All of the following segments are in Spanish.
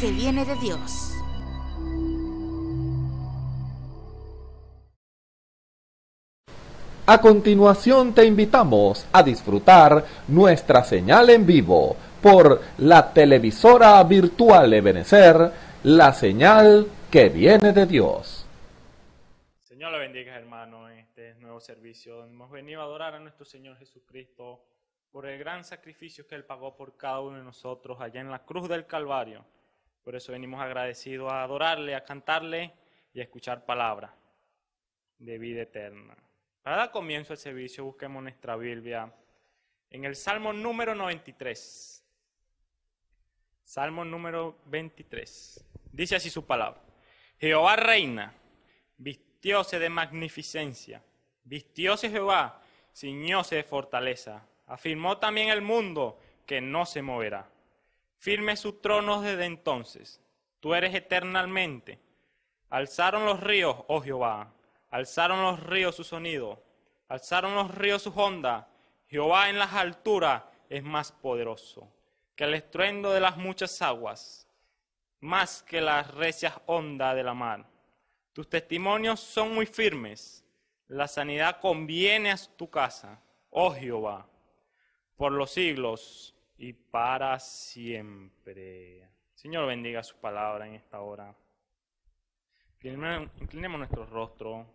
que viene de Dios. A continuación te invitamos a disfrutar nuestra señal en vivo por la televisora virtual Ebenecer, la señal que viene de Dios. Señor, lo bendiga hermano en este nuevo servicio. Hemos venido a adorar a nuestro Señor Jesucristo por el gran sacrificio que Él pagó por cada uno de nosotros allá en la cruz del Calvario. Por eso venimos agradecidos a adorarle, a cantarle y a escuchar palabra de vida eterna. Para dar comienzo al servicio, busquemos nuestra Biblia en el Salmo número 93. Salmo número 23. Dice así su palabra. Jehová reina, vistióse de magnificencia, vistióse Jehová, ciñóse de fortaleza. Afirmó también el mundo que no se moverá firme sus tronos desde entonces. Tú eres eternamente. Alzaron los ríos, oh Jehová, alzaron los ríos su sonido, alzaron los ríos su ondas. Jehová en las alturas es más poderoso que el estruendo de las muchas aguas, más que las recias ondas de la mar. Tus testimonios son muy firmes. La sanidad conviene a tu casa, oh Jehová, por los siglos y para siempre. Señor, bendiga su palabra en esta hora. Inclinemos nuestro rostro.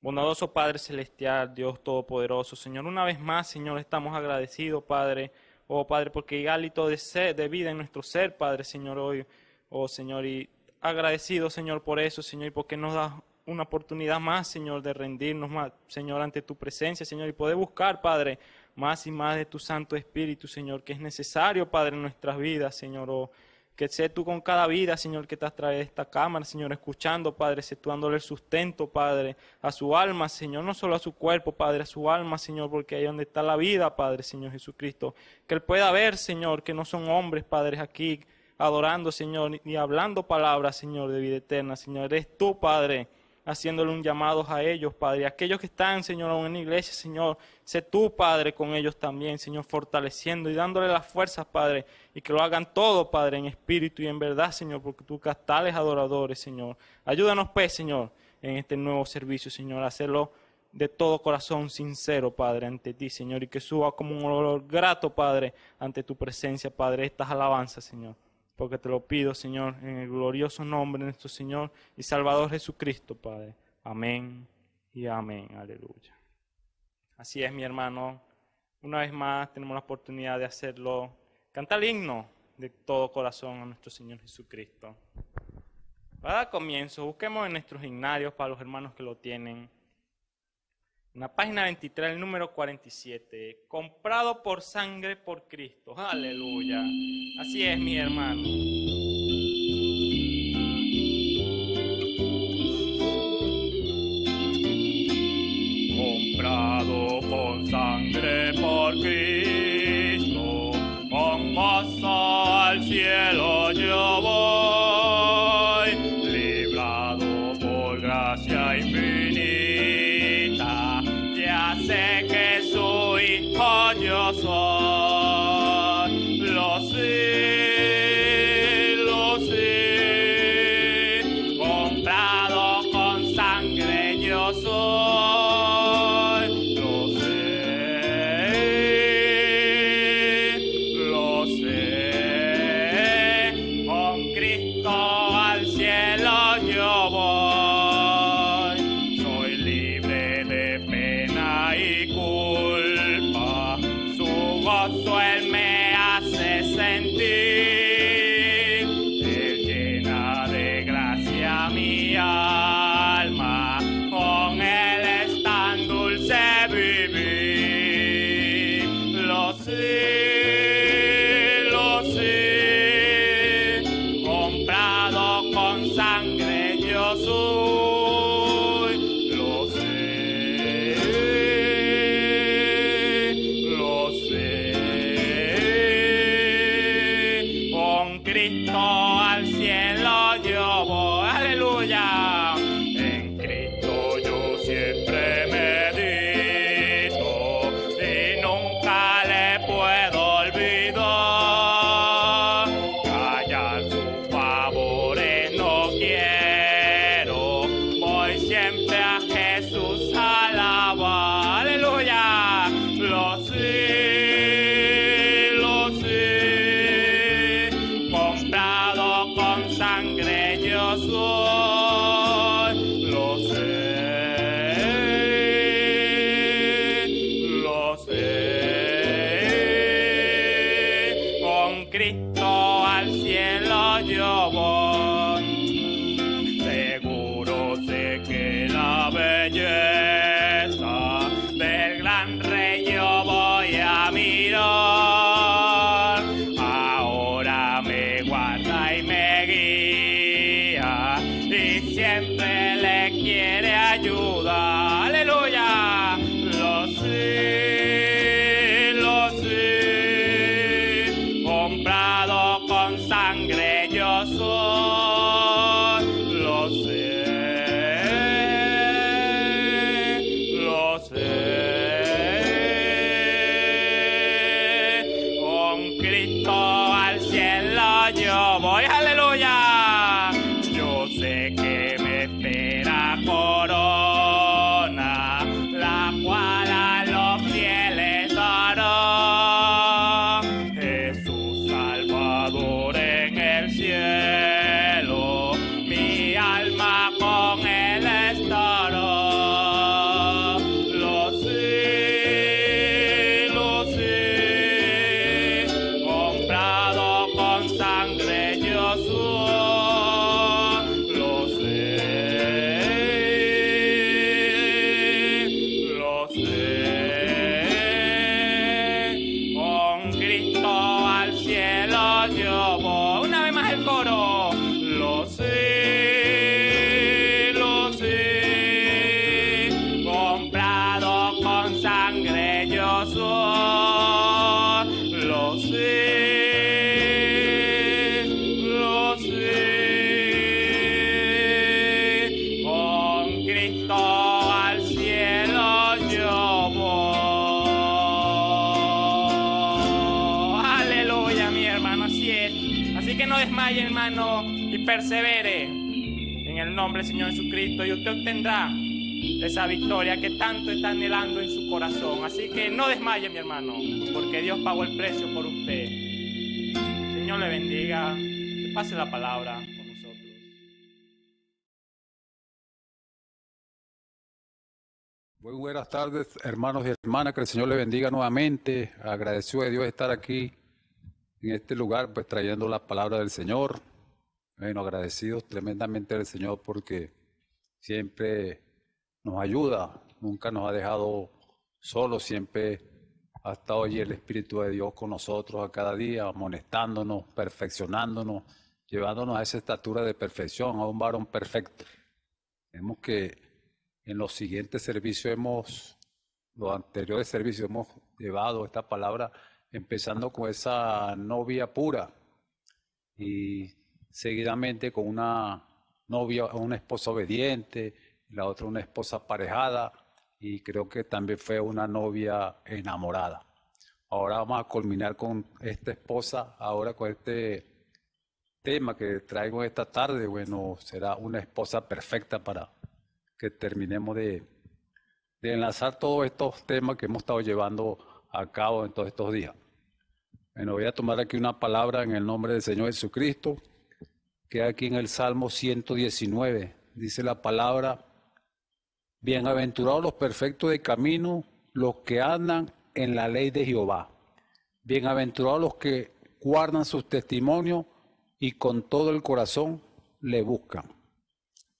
Bondadoso Padre Celestial, Dios Todopoderoso, Señor, una vez más, Señor, estamos agradecidos, Padre, oh Padre, porque hay de, ser, de vida en nuestro ser, Padre, Señor, hoy, oh Señor, y agradecido, Señor, por eso, Señor, y porque nos da una oportunidad más, Señor, de rendirnos más, Señor, ante tu presencia, Señor, y poder buscar, Padre, más y más de tu Santo Espíritu, Señor, que es necesario, Padre, en nuestras vidas, Señor. que sé tú con cada vida, Señor, que te trae esta cámara, Señor, escuchando, Padre, sé el sustento, Padre, a su alma, Señor, no solo a su cuerpo, Padre, a su alma, Señor, porque ahí donde está la vida, Padre, Señor Jesucristo. Que Él pueda ver, Señor, que no son hombres, Padres, aquí adorando, Señor, ni hablando palabras, Señor, de vida eterna, Señor. Eres tú, Padre haciéndole un llamado a ellos, Padre. Aquellos que están, Señor, aún en la iglesia, Señor, sé tú, Padre, con ellos también, Señor, fortaleciendo y dándole las fuerzas, Padre, y que lo hagan todo, Padre, en espíritu y en verdad, Señor, porque tú castales adoradores, Señor. Ayúdanos, pues, Señor, en este nuevo servicio, Señor, hacerlo de todo corazón sincero, Padre, ante ti, Señor, y que suba como un olor grato, Padre, ante tu presencia, Padre, estas alabanzas, Señor porque te lo pido, Señor, en el glorioso nombre de nuestro Señor y Salvador Jesucristo, Padre. Amén y amén. Aleluya. Así es, mi hermano. Una vez más tenemos la oportunidad de hacerlo. cantar el himno de todo corazón a nuestro Señor Jesucristo. Para dar comienzo, busquemos en nuestros himnarios para los hermanos que lo tienen. Una la página 23, el número 47. Comprado por sangre por Cristo. Aleluya. Así es, mi hermano. esa victoria que tanto está anhelando en su corazón. Así que no desmaye, mi hermano, porque Dios pagó el precio por usted. Señor le bendiga, pase la palabra. con nosotros. Muy buenas tardes, hermanos y hermanas, que el Señor le bendiga nuevamente. Agradeció de Dios estar aquí en este lugar, pues trayendo la palabra del Señor. Bueno, agradecido tremendamente al Señor porque siempre nos ayuda, nunca nos ha dejado solos, siempre ha estado allí el Espíritu de Dios con nosotros a cada día, amonestándonos, perfeccionándonos, llevándonos a esa estatura de perfección, a un varón perfecto. Vemos que en los siguientes servicios hemos, los anteriores servicios hemos llevado esta palabra empezando con esa novia pura y seguidamente con una una una esposo obediente, la otra una esposa aparejada y creo que también fue una novia enamorada. Ahora vamos a culminar con esta esposa, ahora con este tema que traigo esta tarde, bueno, será una esposa perfecta para que terminemos de, de enlazar todos estos temas que hemos estado llevando a cabo en todos estos días. Bueno, voy a tomar aquí una palabra en el nombre del Señor Jesucristo que aquí en el Salmo 119 dice la palabra, bienaventurados los perfectos de camino, los que andan en la ley de Jehová. Bienaventurados los que guardan sus testimonios y con todo el corazón le buscan.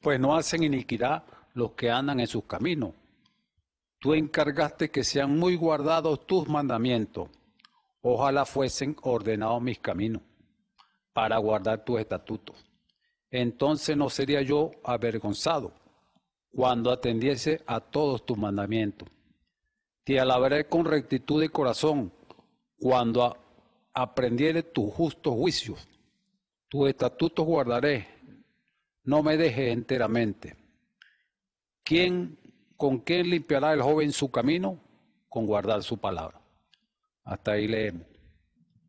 Pues no hacen iniquidad los que andan en sus caminos. Tú encargaste que sean muy guardados tus mandamientos. Ojalá fuesen ordenados mis caminos para guardar tus estatutos. Entonces no sería yo avergonzado cuando atendiese a todos tus mandamientos. Te alabaré con rectitud de corazón cuando aprendiere tus justos juicios. Tus estatutos guardaré, no me dejes enteramente. ¿Quién, ¿Con quién limpiará el joven su camino? Con guardar su palabra. Hasta ahí leemos.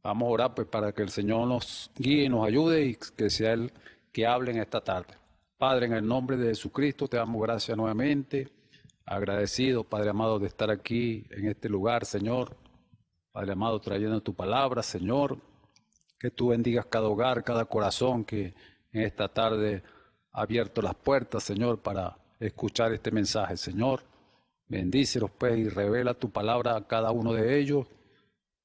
Vamos a orar pues, para que el Señor nos guíe, nos ayude y que sea Él que hable en esta tarde. Padre, en el nombre de Jesucristo te damos gracias nuevamente. Agradecido, Padre amado, de estar aquí en este lugar, Señor. Padre amado, trayendo tu palabra, Señor. Que tú bendigas cada hogar, cada corazón que en esta tarde ha abierto las puertas, Señor, para escuchar este mensaje, Señor. Bendícelos, pues, y revela tu palabra a cada uno de ellos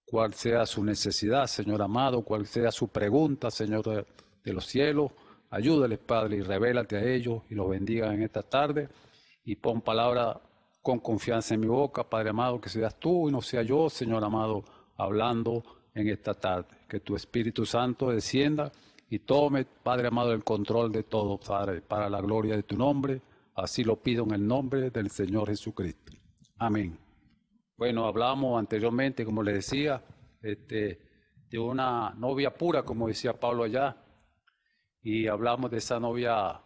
cual sea su necesidad, Señor amado, cual sea su pregunta, Señor de los cielos. Ayúdales, Padre, y revélate a ellos y los bendiga en esta tarde. Y pon palabra con confianza en mi boca, Padre amado, que seas tú y no sea yo, Señor amado, hablando en esta tarde. Que tu Espíritu Santo descienda y tome, Padre amado, el control de todo, Padre, para la gloria de tu nombre. Así lo pido en el nombre del Señor Jesucristo. Amén. Bueno, hablamos anteriormente, como le decía, este, de una novia pura, como decía Pablo allá, y hablamos de esa novia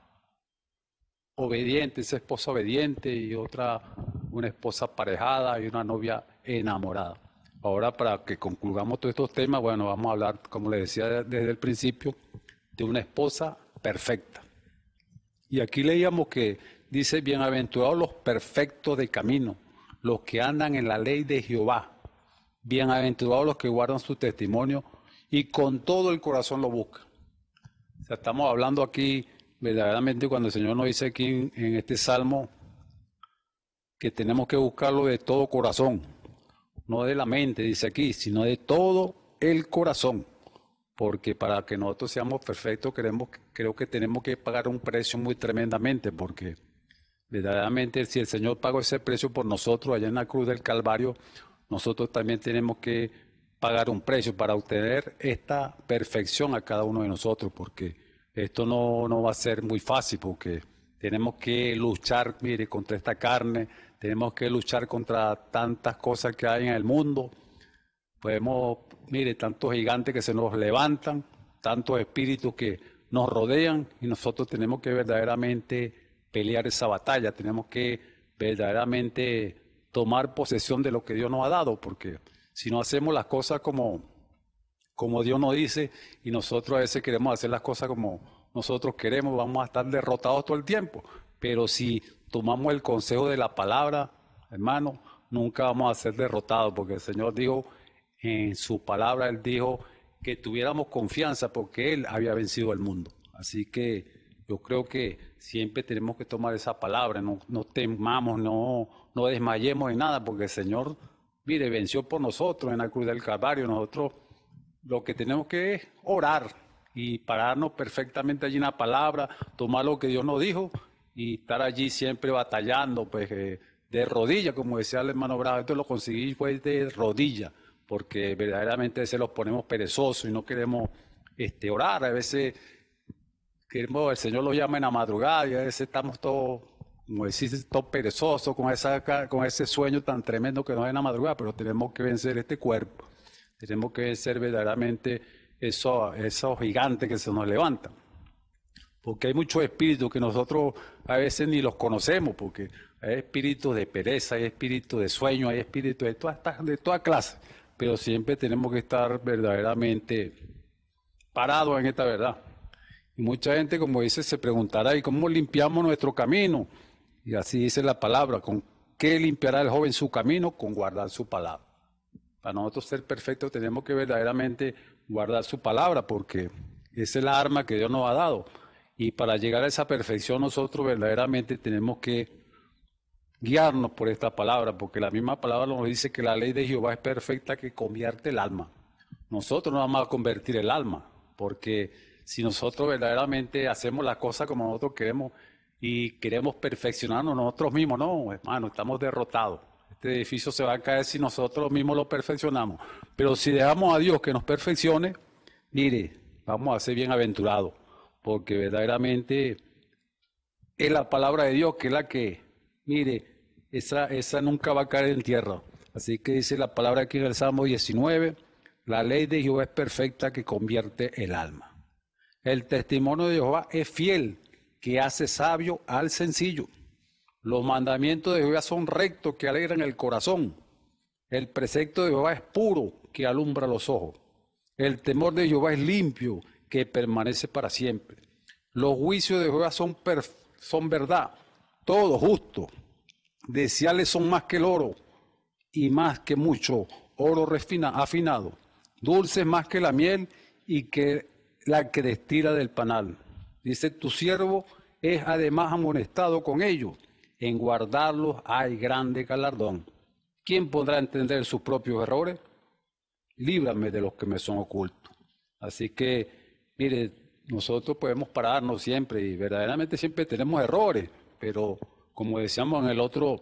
obediente, esa esposa obediente y otra, una esposa parejada y una novia enamorada. Ahora, para que concluyamos todos estos temas, bueno, vamos a hablar, como le decía desde el principio, de una esposa perfecta. Y aquí leíamos que dice, bienaventurados los perfectos de camino los que andan en la ley de Jehová. Bienaventurados los que guardan su testimonio y con todo el corazón lo buscan. O sea, estamos hablando aquí, verdaderamente, cuando el Señor nos dice aquí en, este salmo que tenemos que buscarlo de todo corazón, no de la mente, dice aquí, sino de todo el corazón porque para que nosotros seamos perfectos queremos, creo que tenemos que pagar un precio muy tremendamente, porque verdaderamente si el Señor pagó ese precio por nosotros allá en la cruz del Calvario, nosotros también tenemos que pagar un precio para obtener esta perfección a cada uno de nosotros, porque esto no, va a ser muy fácil, porque tenemos que luchar, mire, contra esta carne, tenemos que luchar contra tantas cosas que hay en el mundo, podemos, mire, tantos gigantes que se nos levantan, tantos espíritus que nos rodean y nosotros tenemos que verdaderamente pelear esa batalla, tenemos que verdaderamente tomar posesión de lo que Dios nos ha dado, porque si no hacemos las cosas como, como Dios nos dice y nosotros a veces queremos hacer las cosas como nosotros queremos, vamos a estar derrotados todo el tiempo. Pero si tomamos el consejo de la palabra, hermano, nunca vamos a ser derrotados, porque el Señor dijo en su palabra, Él dijo que tuviéramos confianza porque Él había vencido el mundo. Así que yo creo que siempre tenemos que tomar esa palabra, no, no temamos, no, no desmayemos en nada, porque el Señor, mire, venció por nosotros en la cruz del Calvario. Nosotros lo que tenemos que es orar y pararnos perfectamente allí en la palabra, tomar lo que Dios nos dijo y estar allí siempre batallando, pues eh, de rodilla, como decía el hermano Bravo, esto lo conseguí pues de rodilla, porque verdaderamente a veces los ponemos perezosos y no queremos este, orar, a veces que el Señor los llama en la madrugada y a veces estamos todos, como decís, todos perezosos con, esa, con ese sueño tan tremendo que nos da en la madrugada, pero tenemos que vencer este cuerpo, tenemos que vencer verdaderamente esos, esos gigantes que se nos levantan. Porque hay muchos espíritus que nosotros a veces ni los conocemos, porque hay espíritus de pereza, hay espíritus de sueño, hay espíritus de toda clase, pero siempre tenemos que estar verdaderamente parados en esta verdad. Mucha gente, como dice, se preguntará, ¿y cómo limpiamos nuestro camino? Y así dice la palabra, ¿con qué limpiará el joven su camino? Con guardar su palabra. Para nosotros ser perfectos tenemos que verdaderamente guardar su palabra, porque esa es la arma que Dios nos ha dado. Y para llegar a esa perfección nosotros verdaderamente tenemos que guiarnos por esta palabra, porque la misma palabra nos dice que la ley de Jehová es perfecta que convierte el alma. Nosotros no vamos a convertir el alma, porque si nosotros verdaderamente hacemos la cosa como nosotros queremos y queremos perfeccionarnos nosotros mismos, no, hermano, estamos derrotados. Este edificio se va a caer si nosotros mismos lo perfeccionamos. Pero si dejamos a Dios que nos perfeccione, mire, vamos a ser bienaventurados, porque verdaderamente es la palabra de Dios que es la que, mire, esa, esa nunca va a caer en tierra. Así que dice la palabra aquí en el Salmo 19, la ley de Jehová es perfecta que convierte el alma. El testimonio de Jehová es fiel, que hace sabio al sencillo. Los mandamientos de Jehová son rectos, que alegran el corazón. El precepto de Jehová es puro, que alumbra los ojos. El temor de Jehová es limpio, que permanece para siempre. Los juicios de Jehová son, son verdad, todo justo. Deseales son más que el oro, y más que mucho oro refinado. afinado. Dulces más que la miel, y que la que destira del panal. Dice, tu siervo es además amonestado con ellos. En guardarlos hay grande galardón. ¿Quién podrá entender sus propios errores? Líbrame de los que me son ocultos. Así que, mire, nosotros podemos pararnos siempre y verdaderamente siempre tenemos errores, pero como decíamos en el otro,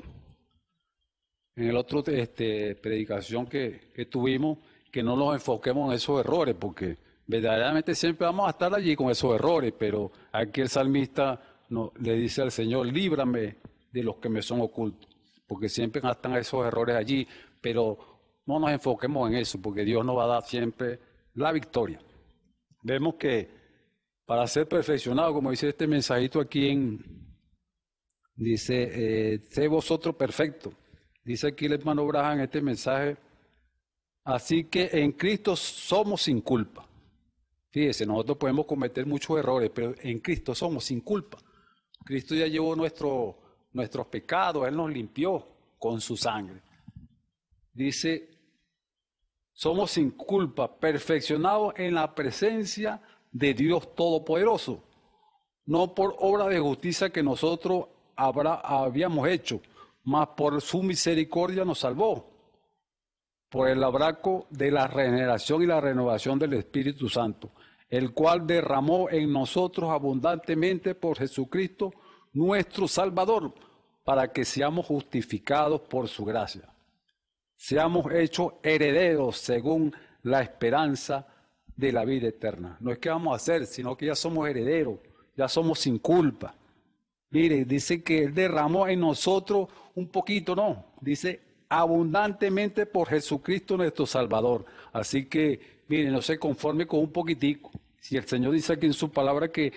en el otro este, predicación que, que tuvimos, que no nos enfoquemos en esos errores, porque verdaderamente siempre vamos a estar allí con esos errores, pero aquí el salmista le dice al Señor, líbrame de los que me son ocultos, porque siempre están esos errores allí, pero no nos enfoquemos en eso, porque Dios nos va a dar siempre la victoria. Vemos que para ser perfeccionado, como dice este mensajito aquí dice, eh, sé vosotros perfecto. Dice aquí el hermano Brajan este mensaje, así que en Cristo somos sin culpa. Fíjese, nosotros podemos cometer muchos errores, pero en Cristo somos sin culpa. Cristo ya llevó nuestro, nuestros pecados, Él nos limpió con su sangre. Dice, somos sin culpa, perfeccionados en la presencia de Dios Todopoderoso, no por obra de justicia que nosotros habrá, habíamos hecho, mas por su misericordia nos salvó, por el abraco de la regeneración y la renovación del Espíritu Santo, el cual derramó en nosotros abundantemente por Jesucristo, nuestro Salvador, para que seamos justificados por su gracia. Seamos hechos herederos según la esperanza de la vida eterna. No es que vamos a hacer, sino que ya somos herederos, ya somos sin culpa. Mire, dice que Él derramó en nosotros un poquito, no, dice abundantemente por Jesucristo nuestro Salvador. Así que Mire, no se conforme con un poquitico. Si el Señor dice aquí en su palabra que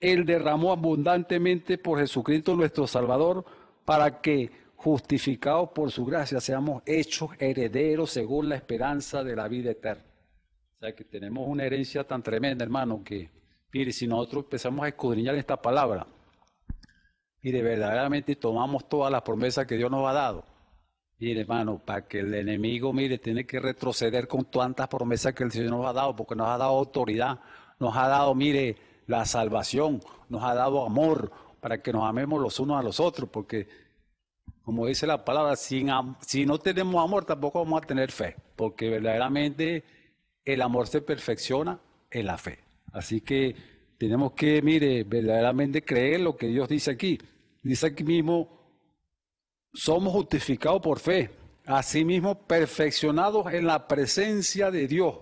Él derramó abundantemente por Jesucristo nuestro Salvador para que, justificados por su gracia, seamos hechos herederos según la esperanza de la vida eterna. O sea que tenemos una herencia tan tremenda, hermano, que, mire, si nosotros empezamos a escudriñar esta palabra, y de verdaderamente tomamos todas las promesas que Dios nos ha dado, Mire, hermano, para que el enemigo, mire, tiene que retroceder con tantas promesas que el Señor nos ha dado, porque nos ha dado autoridad, nos ha dado, mire, la salvación, nos ha dado amor, para que nos amemos los unos a los otros, porque como dice la palabra, sin, si no tenemos amor tampoco vamos a tener fe, porque verdaderamente el amor se perfecciona en la fe. Así que tenemos que, mire, verdaderamente creer lo que Dios dice aquí. Dice aquí mismo, somos justificados por fe, asimismo perfeccionados en la presencia de Dios.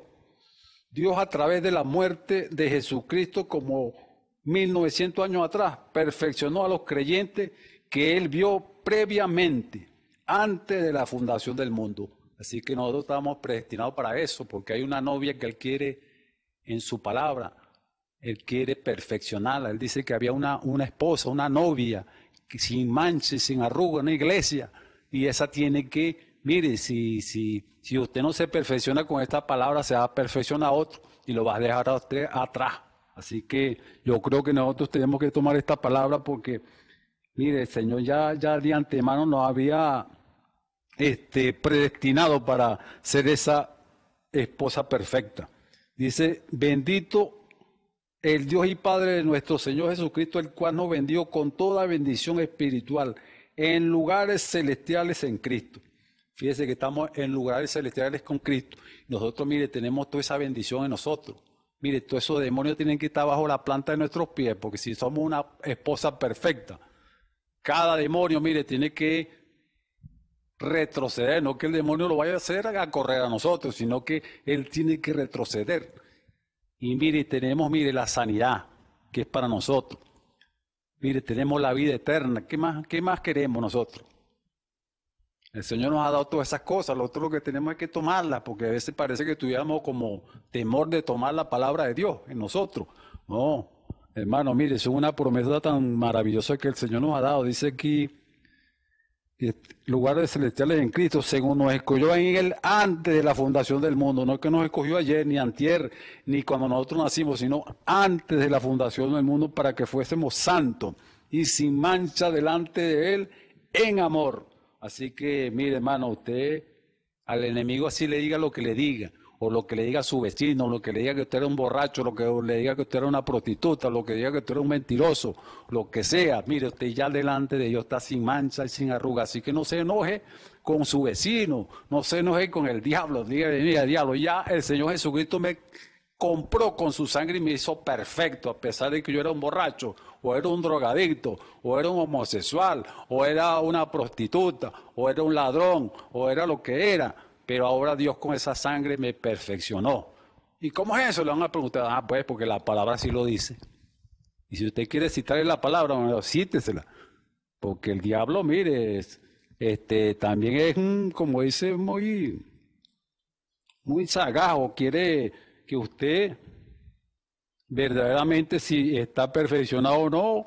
Dios a través de la muerte de Jesucristo como 1900 años atrás perfeccionó a los creyentes que él vio previamente, antes de la fundación del mundo. Así que nosotros estamos predestinados para eso, porque hay una novia que él quiere en su palabra, él quiere perfeccionarla. Él dice que había una, una esposa, una novia, sin manches, sin en la iglesia. Y esa tiene que, mire, si, si usted no se perfecciona con esta palabra, se va a perfeccionar a otro y lo va a dejar a usted atrás. Así que yo creo que nosotros tenemos que tomar esta palabra porque, mire, el Señor ya, ya de antemano nos había este, predestinado para ser esa esposa perfecta. Dice, bendito el Dios y Padre de nuestro Señor Jesucristo, el cual nos vendió con toda bendición espiritual en lugares celestiales en Cristo. Fíjese que estamos en lugares celestiales con Cristo. Nosotros, mire, tenemos toda esa bendición en nosotros. Mire, todos esos demonios tienen que estar bajo la planta de nuestros pies, porque si somos una esposa perfecta, cada demonio, mire, tiene que retroceder, no que el demonio lo vaya a hacer a correr a nosotros, sino que él tiene que retroceder. Y mire, tenemos, mire, la sanidad, que es para nosotros. Mire, tenemos la vida eterna. ¿Qué más, más queremos nosotros? El Señor nos ha dado todas esas cosas. Lo otro que tenemos es que tomarlas, porque a veces parece que tuviéramos como temor de tomar la palabra de Dios en nosotros. No, hermano, mire, es una promesa tan maravillosa que el Señor nos ha dado. Dice aquí lugares celestiales en Cristo, según nos escogió en Él antes de la fundación del mundo, no es que nos escogió ayer, ni antier, ni cuando nosotros nacimos, sino antes de la fundación del mundo para que fuésemos santos y sin mancha delante de Él en amor. Así que, mire hermano, usted al enemigo así le diga lo que le diga, o lo que le diga a su vecino, lo que le diga que usted era un borracho, lo que le diga que usted era una prostituta, lo que diga que usted era un mentiroso, lo que sea, mire, usted ya delante de Dios está sin mancha y sin arruga, así que no se enoje con su vecino, no se enoje con el diablo, diga, mira, diablo, ya el Señor Jesucristo me compró con su sangre y me hizo perfecto, a pesar de que yo era un borracho, o era un drogadicto, o era un homosexual, o era una prostituta, o era un ladrón, o era lo que era pero ahora Dios con esa sangre me perfeccionó. ¿Y cómo es eso? Le van a preguntar, ah, pues porque la palabra sí lo dice. Y si usted quiere citarle la palabra, cítesela. Porque el diablo, mire, este, también es, como dice, muy, muy sagaz quiere que usted verdaderamente si está perfeccionado o no,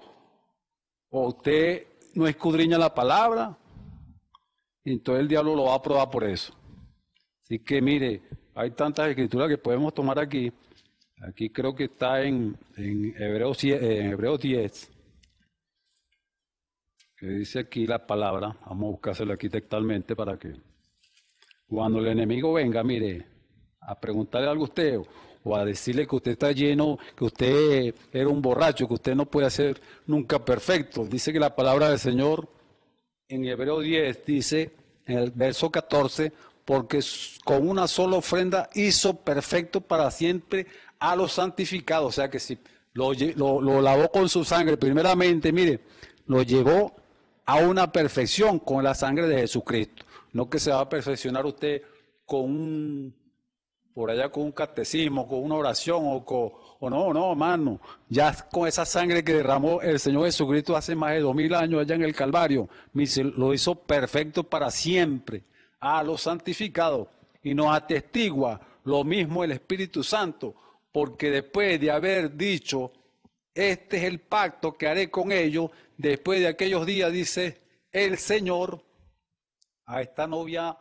o usted no escudriña la palabra, entonces el diablo lo va a probar por eso. Y que mire, hay tantas escrituras que podemos tomar aquí. Aquí creo que está en, Hebreos 10, 10, que dice aquí la palabra. Vamos a buscársela aquí textualmente para que cuando el enemigo venga, mire, a preguntarle algo a usted o a decirle que usted está lleno, que usted era un borracho, que usted no puede ser nunca perfecto. Dice que la palabra del Señor en Hebreo 10 dice, en el verso 14, porque con una sola ofrenda hizo perfecto para siempre a los santificados. O sea que si lo, lavó con su sangre, primeramente, mire, lo llevó a una perfección con la sangre de Jesucristo. No que se va a perfeccionar usted con por allá con un catecismo, con una oración o con, o no, no, mano. Ya con esa sangre que derramó el Señor Jesucristo hace más de dos mil años allá en el Calvario, lo hizo perfecto para siempre a los santificados y nos atestigua lo mismo el Espíritu Santo, porque después de haber dicho, este es el pacto que haré con ellos, después de aquellos días dice el Señor a esta novia,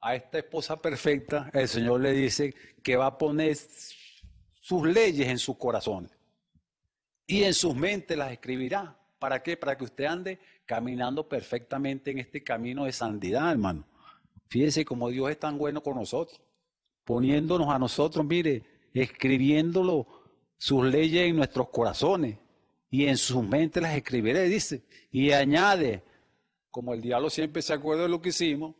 a esta esposa perfecta, el Señor le dice que va a poner sus leyes en sus corazones y en sus mentes las escribirá. ¿Para qué? Para que usted ande caminando perfectamente en este camino de santidad, hermano. Fíjese cómo Dios es tan bueno con nosotros, poniéndonos a nosotros, mire, escribiéndolo sus leyes en nuestros corazones y en sus mente las escribiré, dice, y añade, como el diablo siempre se acuerda de lo que hicimos,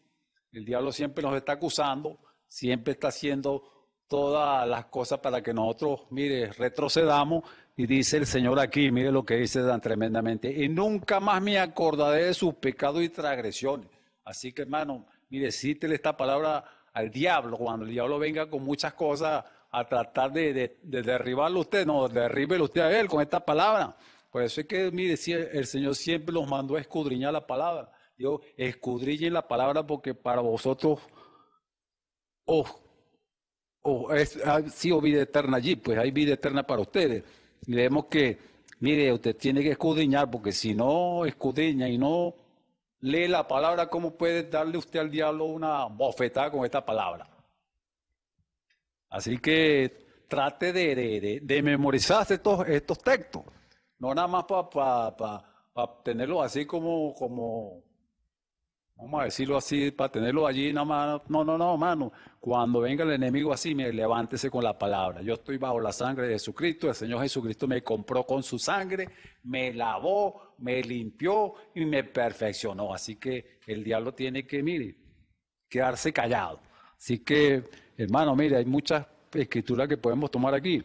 el diablo siempre nos está acusando, siempre está haciendo todas las cosas para que nosotros, mire, retrocedamos. Y dice el Señor aquí, mire lo que dice tan tremendamente, y nunca más me acordaré de sus pecados y transgresiones. Así que hermano, mire, cítele esta palabra al diablo, cuando el diablo venga con muchas cosas a tratar de, derribarlo usted, no, derríbelo usted a él con esta palabra. Por eso es que, mire, el Señor siempre los mandó a escudriñar la palabra. Digo, escudriñen la palabra porque para vosotros oh, oh, ha sido vida eterna allí, pues hay vida eterna para ustedes. vemos que, mire, usted tiene que escudriñar porque si no escudriña y no lee la palabra, ¿cómo puede darle usted al diablo una bofetada con esta palabra? Así que trate de, de, memorizarse estos, estos textos, no nada más para pa, tenerlos así como, como vamos a decirlo así, para tenerlo allí, no, más. no, no, no, mano, cuando venga el enemigo así, me levántese con la palabra, yo estoy bajo la sangre de Jesucristo, el Señor Jesucristo me compró con su sangre, me lavó, me limpió y me perfeccionó, así que el diablo tiene que, mire, quedarse callado. Así que, hermano, mire, hay muchas escrituras que podemos tomar aquí.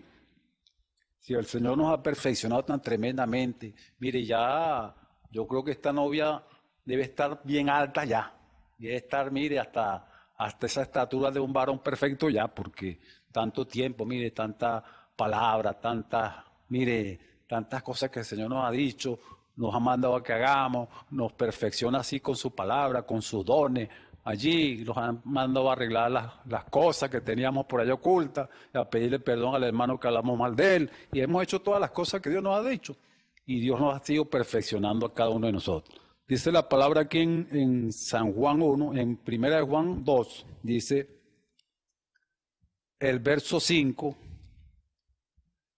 Si el Señor nos ha perfeccionado tan tremendamente, mire, ya yo creo que esta novia debe estar bien alta ya. Debe estar, mire, hasta, hasta esa estatura de un varón perfecto ya, porque tanto tiempo, mire, tanta palabra, tantas, mire, tantas cosas que el Señor nos ha dicho, nos ha mandado a que hagamos, nos perfecciona así con su palabra, con sus dones. Allí nos han mandado a arreglar las, cosas que teníamos por allá ocultas, a pedirle perdón al hermano que hablamos mal de él, y hemos hecho todas las cosas que Dios nos ha dicho. Y Dios nos ha sido perfeccionando a cada uno de nosotros. Dice la palabra aquí en, San Juan 1, en Primera de Juan 2, dice el verso 5,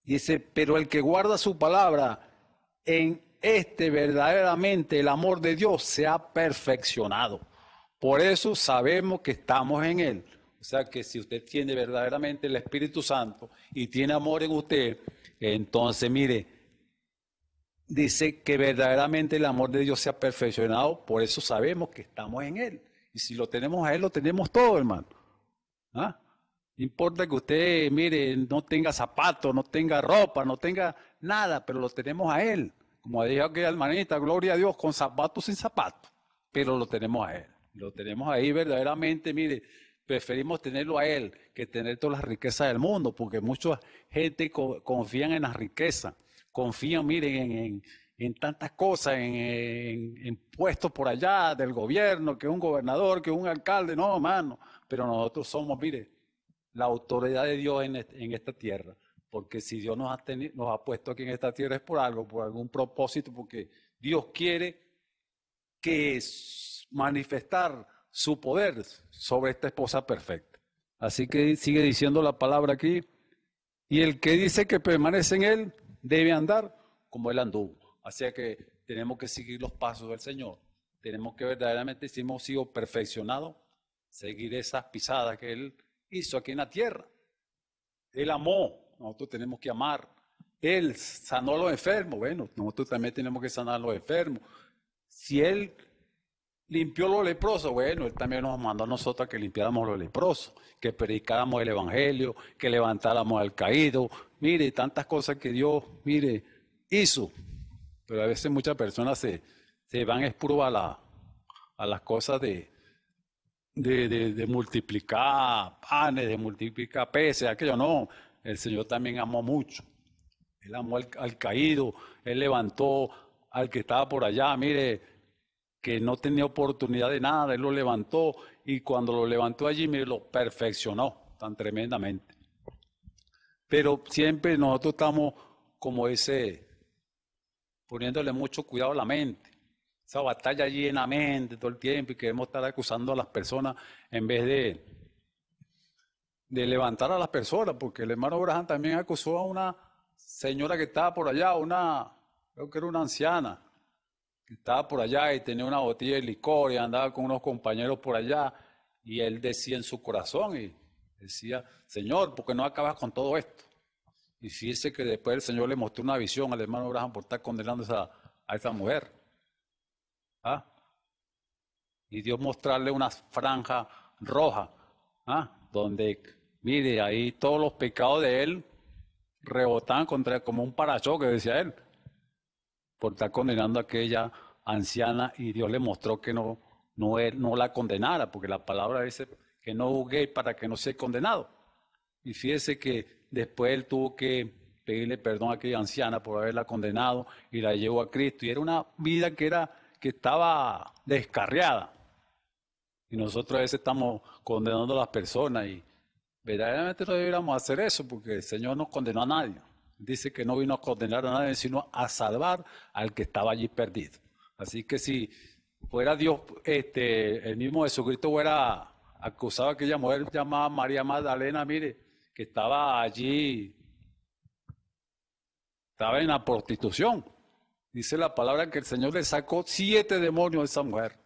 dice, pero el que guarda su palabra, en este verdaderamente el amor de Dios se ha perfeccionado. Por eso sabemos que estamos en Él. O sea que si usted tiene verdaderamente el Espíritu Santo y tiene amor en usted, entonces mire, dice que verdaderamente el amor de Dios se ha perfeccionado, por eso sabemos que estamos en Él. Y si lo tenemos a Él, lo tenemos todo, hermano. ¿Ah? No importa que usted, mire, no tenga zapatos, no tenga ropa, no tenga nada, pero lo tenemos a Él. Como dijo aquella hermanita, gloria a Dios, con zapatos sin zapatos, pero lo tenemos a Él. Lo tenemos ahí verdaderamente, mire, preferimos tenerlo a Él que tener todas las riquezas del mundo, porque mucha gente confía en las riquezas confían, miren, en, tantas cosas, en, puestos por allá del gobierno, que un gobernador, que un alcalde, no, mano, pero nosotros somos, mire, la autoridad de Dios en, esta tierra, porque si Dios nos ha, tenido, nos ha puesto aquí en esta tierra es por algo, por algún propósito, porque Dios quiere que es manifestar su poder sobre esta esposa perfecta. Así que sigue diciendo la palabra aquí. Y el que dice que permanece en él, debe andar como Él anduvo. Así que tenemos que seguir los pasos del Señor. Tenemos que verdaderamente, si hemos sido perfeccionados, seguir esas pisadas que Él hizo aquí en la tierra. Él amó, nosotros tenemos que amar. Él sanó a los enfermos, bueno, nosotros también tenemos que sanar a los enfermos. Si Él limpió los leproso. Bueno, Él también nos mandó a nosotros que limpiáramos los leproso, que predicáramos el Evangelio, que levantáramos al caído. Mire, tantas cosas que Dios, mire, hizo. Pero a veces muchas personas se, se van a, la, a las cosas de, de, multiplicar panes, de multiplicar peces, aquello no. El Señor también amó mucho. Él amó al caído, Él levantó al que estaba por allá, mire, que no tenía oportunidad de nada, él lo levantó y cuando lo levantó allí, me lo perfeccionó tan tremendamente. Pero siempre nosotros estamos como ese, poniéndole mucho cuidado a la mente. Esa batalla allí en la mente todo el tiempo y queremos estar acusando a las personas en vez de, de levantar a las personas, porque el hermano Abraham también acusó a una señora que estaba por allá, una, creo que era una anciana, estaba por allá y tenía una botella de licor y andaba con unos compañeros por allá. Y él decía en su corazón y decía, Señor, ¿por qué no acabas con todo esto? Y fíjese que después el Señor le mostró una visión al hermano Abraham por estar condenando a esa mujer. ¿ah? Y Dios mostrarle una franja roja, ¿ah? donde, mire, ahí todos los pecados de él rebotaban contra como un parachoque, decía él por estar condenando a aquella anciana y Dios le mostró que no, no, no la condenara, porque la palabra dice que no juzgue para que no sea condenado. Y fíjese que después él tuvo que pedirle perdón a aquella anciana por haberla condenado y la llevó a Cristo. Y era una vida que, era, que estaba descarriada. Y nosotros a veces estamos condenando a las personas y verdaderamente no deberíamos hacer eso porque el Señor no condenó a nadie dice que no vino a condenar a nadie, sino a salvar al que estaba allí perdido. Así que si fuera Dios, este, el mismo Jesucristo fuera acusado a aquella mujer llamada María Magdalena, mire, que estaba allí, estaba en la prostitución. Dice la palabra que el Señor le sacó siete demonios a esa mujer,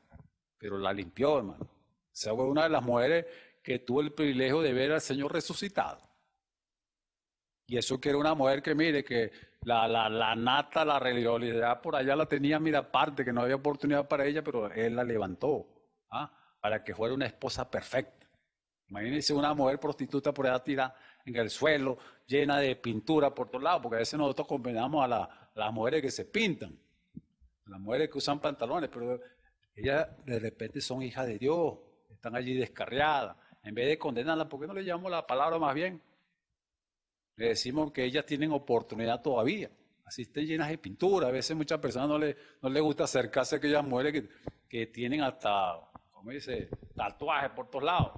pero la limpió, hermano. O sea, fue una de las mujeres que tuvo el privilegio de ver al Señor resucitado. Y eso que una mujer que, mire, que la, la, la nata, la religiosidad por allá la tenía, mira, aparte, que no había oportunidad para ella, pero él la levantó ¿ah? para que fuera una esposa perfecta. Imagínense una mujer prostituta por allá tirada en el suelo, llena de pintura por todos lados, porque a veces nosotros condenamos a, las mujeres que se pintan, las mujeres que usan pantalones, pero ellas de repente son hijas de Dios, están allí descarriadas. En vez de condenarla, ¿por qué no le llamamos la palabra más bien? Le decimos que ellas tienen oportunidad todavía. Así están llenas de pintura. A veces muchas personas no les no le gusta acercarse a aquellas mujeres que, que tienen hasta, como dice, tatuajes por todos lados.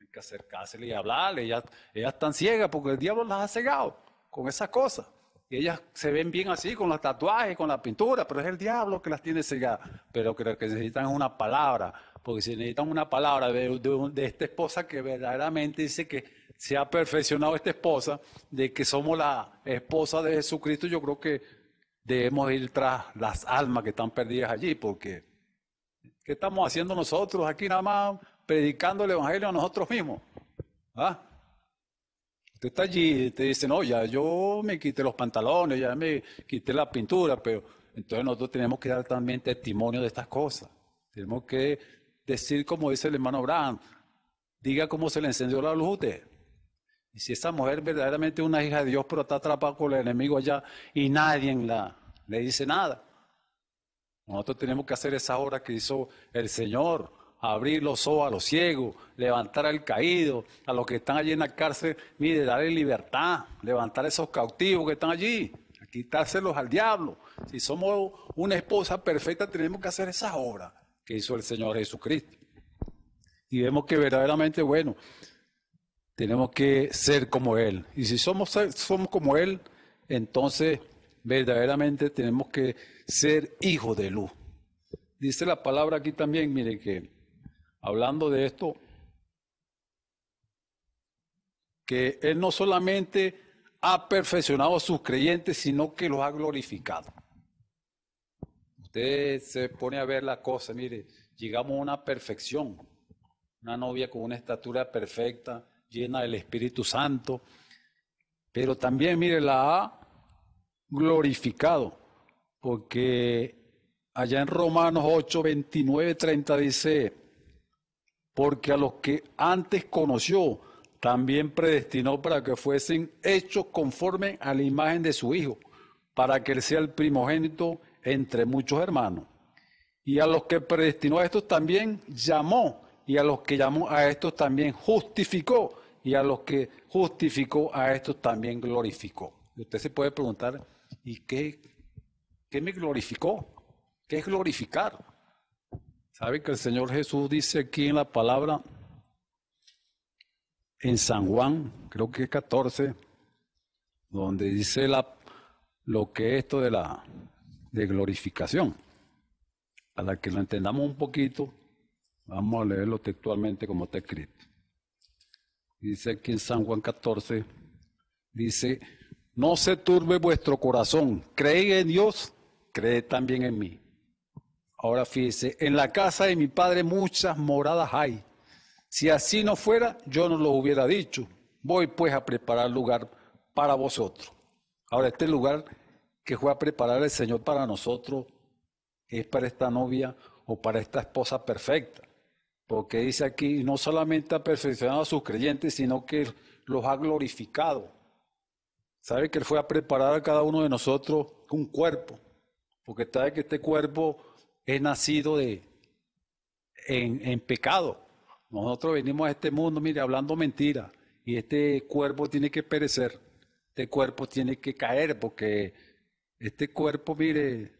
Hay que acercarse y hablarle. Ellas, ellas están ciegas porque el diablo las ha cegado con esas cosas. Y ellas se ven bien así, con los tatuajes, con la pintura, pero es el diablo que las tiene cegadas. Pero creo que necesitan una palabra, porque si necesitan una palabra de esta esposa que verdaderamente dice que se ha perfeccionado esta esposa, de que somos la esposa de Jesucristo, yo creo que debemos ir tras las almas que están perdidas allí, porque ¿qué estamos haciendo nosotros aquí nada más predicando el Evangelio a nosotros mismos? ¿Ah? Usted está allí y te dice, no, ya yo me quité los pantalones, ya me quité la pintura, pero entonces nosotros tenemos que dar también testimonio de estas cosas. Tenemos que decir, como dice el hermano Abraham, diga cómo se le encendió la luz a usted. Y si esa mujer verdaderamente es una hija de Dios, pero está atrapada con el enemigo allá y nadie la, le dice nada. Nosotros tenemos que hacer esa obra que hizo el Señor, abrir los ojos a los ciegos, levantar al caído, a los que están allí en la cárcel, mire, darle libertad, levantar a esos cautivos que están allí, quitárselos al diablo. Si somos una esposa perfecta, tenemos que hacer esa obra que hizo el Señor Jesucristo. Y vemos que verdaderamente, bueno, tenemos que ser como Él. Y si somos, somos como Él, entonces verdaderamente tenemos que ser hijos de luz. Dice la palabra aquí también, mire que hablando de esto, que Él no solamente ha perfeccionado a sus creyentes, sino que los ha glorificado. Usted se pone a ver la cosa, mire, llegamos a una perfección, una novia con una estatura perfecta, llena del Espíritu Santo. Pero también, mire, la ha glorificado, porque allá en Romanos 8, 29, 30 dice, porque a los que antes conoció, también predestinó para que fuesen hechos conforme a la imagen de su Hijo, para que él sea el primogénito entre muchos hermanos. Y a los que predestinó a estos también llamó, y a los que llamó a estos también justificó, y a los que justificó a estos también glorificó. usted se puede preguntar, ¿y qué, qué me glorificó? ¿Qué es glorificar? ¿Sabe que el Señor Jesús dice aquí en la palabra, en San Juan, creo que es 14, donde dice la, lo que es esto de la de glorificación? Para que lo entendamos un poquito, Vamos a leerlo textualmente como está escrito. Dice aquí en San Juan 14, dice, no se turbe vuestro corazón, creed en Dios, cree también en mí. Ahora fíjese, en la casa de mi padre muchas moradas hay. Si así no fuera, yo no lo hubiera dicho. Voy pues a preparar lugar para vosotros. Ahora, este lugar que fue a preparar el Señor para nosotros es para esta novia o para esta esposa perfecta. Porque dice aquí, no solamente ha perfeccionado a sus creyentes, sino que los ha glorificado. Sabe que Él fue a preparar a cada uno de nosotros un cuerpo. Porque sabe que este cuerpo es nacido de, en, en pecado. Nosotros venimos a este mundo, mire, hablando mentira, Y este cuerpo tiene que perecer. Este cuerpo tiene que caer. Porque este cuerpo, mire,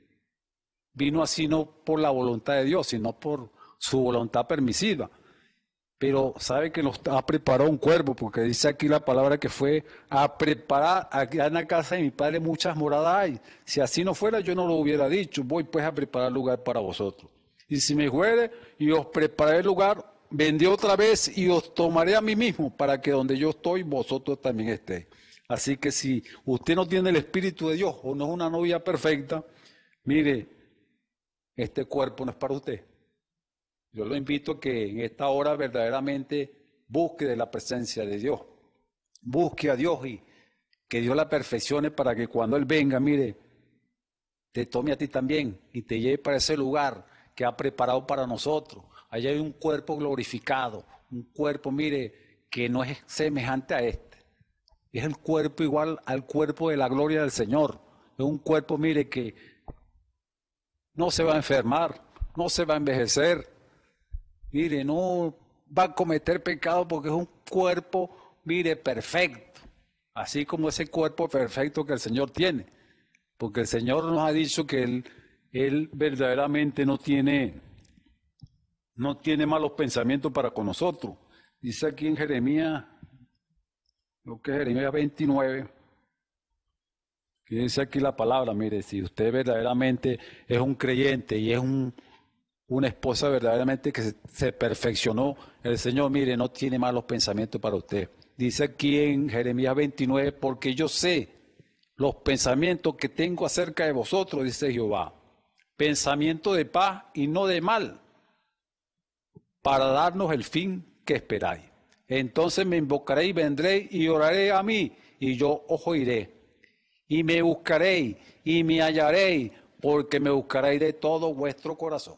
vino así no por la voluntad de Dios, sino por su voluntad permisiva. Pero sabe que nos ha preparado un cuerpo, porque dice aquí la palabra que fue a preparar, aquí en la casa de mi padre muchas moradas hay. Si así no fuera, yo no lo hubiera dicho, voy pues a preparar lugar para vosotros. Y si me juere y os prepararé el lugar, vendré otra vez y os tomaré a mí mismo, para que donde yo estoy, vosotros también estéis. Así que si usted no tiene el Espíritu de Dios o no es una novia perfecta, mire, este cuerpo no es para usted. Yo lo invito a que en esta hora verdaderamente busque de la presencia de Dios. Busque a Dios y que Dios la perfeccione para que cuando Él venga, mire, te tome a ti también y te lleve para ese lugar que ha preparado para nosotros. Allá hay un cuerpo glorificado, un cuerpo, mire, que no es semejante a este. Es el cuerpo igual al cuerpo de la gloria del Señor. Es un cuerpo, mire, que no se va a enfermar, no se va a envejecer, Mire, no va a cometer pecado porque es un cuerpo, mire, perfecto. Así como ese cuerpo perfecto que el Señor tiene. Porque el Señor nos ha dicho que Él, verdaderamente no tiene, no tiene malos pensamientos para con nosotros. Dice aquí en Jeremías, lo que es Jeremías 29, que dice aquí la palabra, mire, si usted verdaderamente es un creyente y es un una esposa verdaderamente que se, perfeccionó. El Señor, mire, no tiene malos pensamientos para usted. Dice aquí en Jeremías 29, porque yo sé los pensamientos que tengo acerca de vosotros, dice Jehová. Pensamiento de paz y no de mal, para darnos el fin que esperáis. Entonces me invocaréis, vendré y oraré a mí, y yo os oiré. Y me buscaréis y me hallaréis, porque me buscaréis de todo vuestro corazón.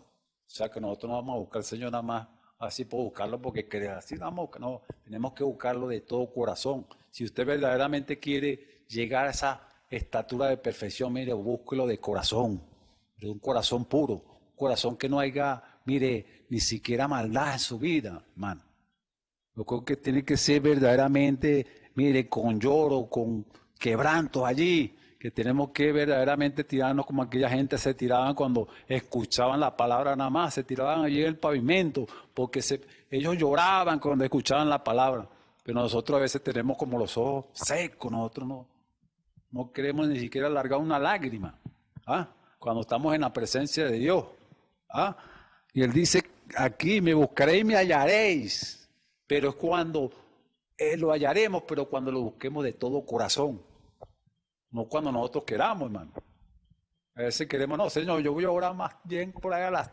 O sea que nosotros no vamos a buscar al Señor nada más así por buscarlo porque así vamos, no, tenemos que buscarlo de todo corazón. Si usted verdaderamente quiere llegar a esa estatura de perfección, mire, búsquelo de corazón, de un corazón puro, un corazón que no haya, mire, ni siquiera maldad en su vida, hermano. Lo que tiene que ser verdaderamente, mire, con lloro, con quebranto allí, que tenemos que verdaderamente tirarnos como aquella gente se tiraban cuando escuchaban la palabra nada más, se tiraban allí en el pavimento, porque se, ellos lloraban cuando escuchaban la palabra. Pero nosotros a veces tenemos como los ojos secos, nosotros no, no queremos ni siquiera largar una lágrima, ¿ah? cuando estamos en la presencia de Dios. ¿ah? Y Él dice, aquí me buscaréis y me hallaréis, pero es cuando eh, lo hallaremos, pero cuando lo busquemos de todo corazón no cuando nosotros queramos, hermano. A veces queremos, no, Señor, yo voy a orar más bien por ahí a las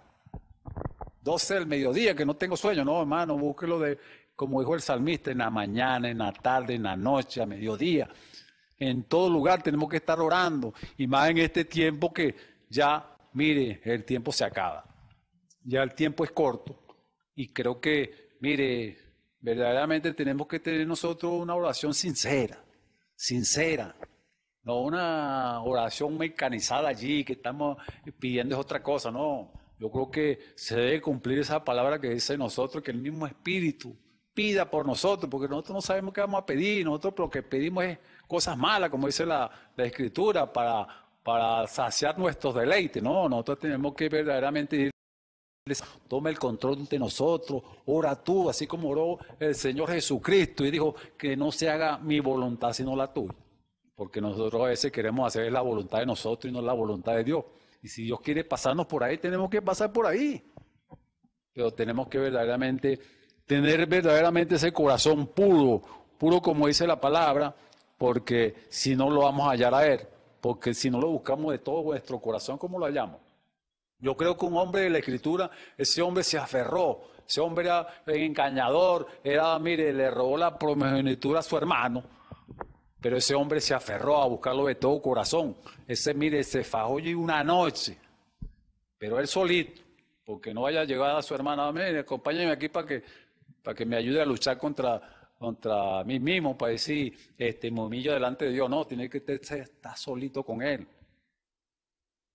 12 del mediodía, que no tengo sueño. No, hermano, búsquelo de, como dijo el salmista, en la mañana, en la tarde, en la noche, a mediodía. En todo lugar tenemos que estar orando. Y más en este tiempo que ya, mire, el tiempo se acaba. Ya el tiempo es corto. Y creo que, mire, verdaderamente tenemos que tener nosotros una oración sincera, sincera, no una oración mecanizada allí, que estamos pidiendo es otra cosa, no. Yo creo que se debe cumplir esa palabra que dice nosotros, que el mismo Espíritu pida por nosotros, porque nosotros no sabemos qué vamos a pedir, nosotros lo que pedimos es cosas malas, como dice la, Escritura, para, para saciar nuestros deleites, no, nosotros tenemos que verdaderamente ir toma el control de nosotros, ora tú, así como oró el Señor Jesucristo y dijo que no se haga mi voluntad sino la tuya. Porque nosotros a veces queremos hacer la voluntad de nosotros y no la voluntad de Dios. Y si Dios quiere pasarnos por ahí, tenemos que pasar por ahí. Pero tenemos que verdaderamente tener verdaderamente ese corazón puro, puro como dice la palabra, porque si no lo vamos a hallar a Él, porque si no lo buscamos de todo vuestro corazón, ¿cómo lo hallamos? Yo creo que un hombre de la escritura, ese hombre se aferró, ese hombre era engañador, era, mire, le robó la promenitura a su hermano, pero ese hombre se aferró a buscarlo de todo corazón. Ese, mire, se fajó y una noche. Pero él solito, porque no haya llegado a su hermana, mire, acompáñame aquí para que, para que me ayude a luchar contra, contra mí mismo, para decir, este, me delante de Dios. No, tiene que estar solito con él.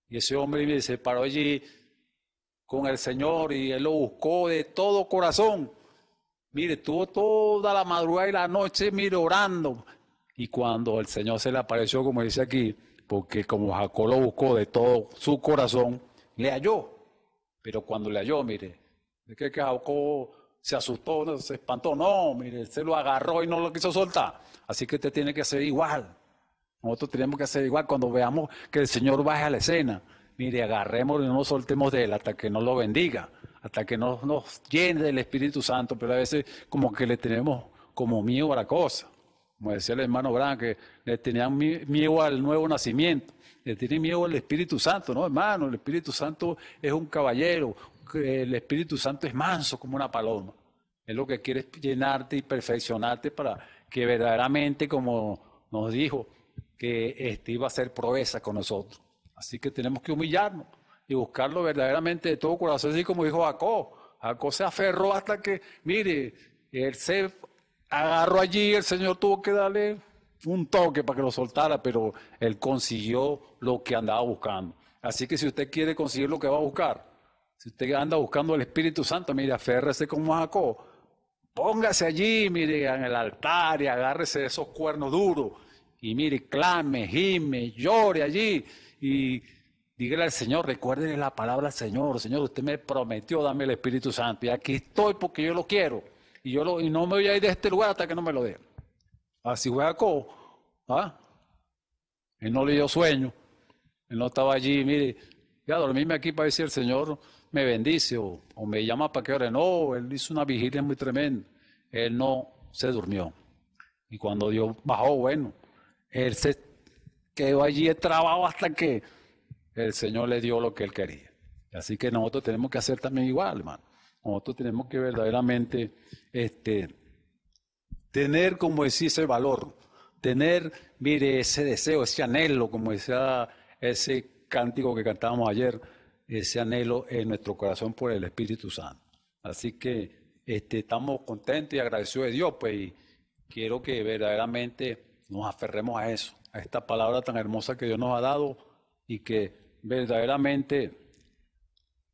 Y ese hombre me se paró allí con el Señor y él lo buscó de todo corazón. Mire, estuvo toda la madrugada y la noche, mire, orando, y cuando el Señor se le apareció, como dice aquí, porque como Jacob lo buscó de todo su corazón, le halló. Pero cuando le halló, mire, es que Jacob se asustó, se espantó. No, mire, se lo agarró y no lo quiso soltar. Así que usted tiene que hacer igual. Nosotros tenemos que hacer igual cuando veamos que el Señor baje a la escena. Mire, agarremos y no nos soltemos de Él hasta que nos lo bendiga, hasta que no nos llene del Espíritu Santo. Pero a veces como que le tenemos como miedo a la cosa como decía el hermano Bran, que le tenían miedo al nuevo nacimiento, le tienen miedo al Espíritu Santo, ¿no, hermano? El Espíritu Santo es un caballero, el Espíritu Santo es manso como una paloma. Es lo que quiere llenarte y perfeccionarte para que verdaderamente, como nos dijo, que este iba a ser proeza con nosotros. Así que tenemos que humillarnos y buscarlo verdaderamente de todo corazón, así como dijo Jacob. Jacob se aferró hasta que, mire, él se Agarro allí, el señor tuvo que darle un toque para que lo soltara, pero él consiguió lo que andaba buscando. Así que si usted quiere conseguir lo que va a buscar, si usted anda buscando al Espíritu Santo, mire, aférrese como Jacob, póngase allí, mire, en el altar y agárrese de esos cuernos duros y mire, clame, gime, llore allí y dígale al Señor, recuerde la palabra al Señor, Señor, usted me prometió, darme el Espíritu Santo y aquí estoy porque yo lo quiero y yo no me voy a ir de este lugar hasta que no me lo den. Así fue Jacob. ¿ah? Él no le dio sueño. Él no estaba allí, mire, ya dormíme aquí para decir el Señor me bendice o, me llama para que ore. No, él hizo una vigilia muy tremenda. Él no se durmió. Y cuando Dios bajó, bueno, él se quedó allí trabado hasta que el Señor le dio lo que él quería. Así que nosotros tenemos que hacer también igual, hermano. Nosotros tenemos que verdaderamente este, tener, como decía, ese valor, tener, mire, ese deseo, ese anhelo, como decía ese cántico que cantábamos ayer, ese anhelo en nuestro corazón por el Espíritu Santo. Así que este, estamos contentos y agradecidos de Dios, pues, y quiero que verdaderamente nos aferremos a eso, a esta palabra tan hermosa que Dios nos ha dado y que verdaderamente,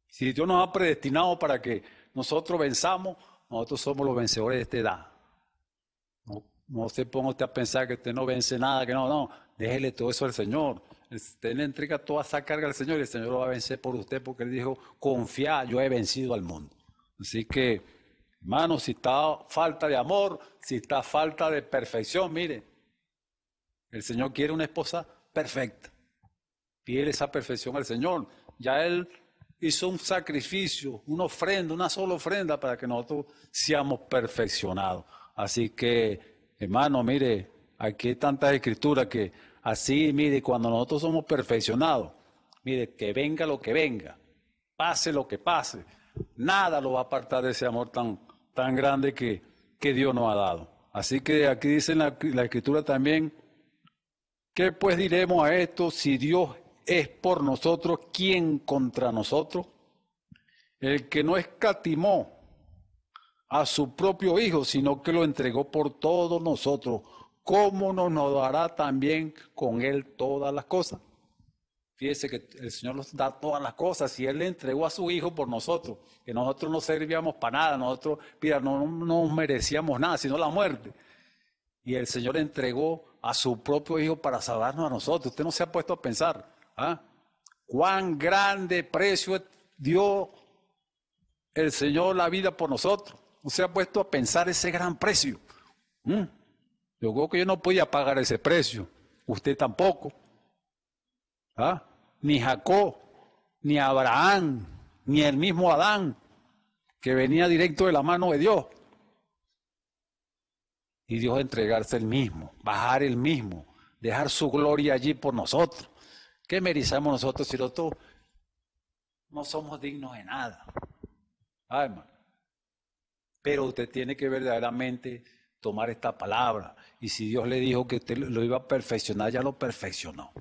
si Dios nos ha predestinado para que nosotros venzamos, nosotros somos los vencedores de esta edad. No, se ponga usted a pensar que usted no vence nada, que no, no, déjele todo eso al Señor. Usted le entrega toda esa carga al Señor y el Señor lo va a vencer por usted porque él dijo, confía, yo he vencido al mundo. Así que, hermano, si está falta de amor, si está falta de perfección, mire, el Señor quiere una esposa perfecta. Pide esa perfección al Señor. Ya Él hizo un sacrificio, una ofrenda, una sola ofrenda para que nosotros seamos perfeccionados. Así que, hermano, mire, aquí hay tantas escrituras que así, mire, cuando nosotros somos perfeccionados, mire, que venga lo que venga, pase lo que pase, nada lo va a apartar de ese amor tan, tan grande que, Dios nos ha dado. Así que aquí dice en la, la escritura también, ¿qué pues diremos a esto si Dios es por nosotros, ¿quién contra nosotros? El que no escatimó a su propio Hijo, sino que lo entregó por todos nosotros, ¿cómo no nos dará también con Él todas las cosas? Fíjese que el Señor nos da todas las cosas. y Él le entregó a su Hijo por nosotros, que nosotros no servíamos para nada, nosotros, mira, no nos merecíamos nada, sino la muerte. Y el Señor entregó a su propio Hijo para salvarnos a nosotros. Usted no se ha puesto a pensar. ¿Ah? Cuán grande precio dio el Señor la vida por nosotros. ¿Usted se ha puesto a pensar ese gran precio. ¿Mm? Yo creo que yo no podía pagar ese precio. Usted tampoco. ¿Ah? Ni Jacob, ni Abraham, ni el mismo Adán, que venía directo de la mano de Dios. Y Dios entregarse el mismo, bajar el mismo, dejar su gloria allí por nosotros. ¿Qué merizamos nosotros, si nosotros No somos dignos de nada. Ay, hermano. Pero usted tiene que verdaderamente tomar esta palabra. Y si Dios le dijo que usted lo iba a perfeccionar, ya lo perfeccionó.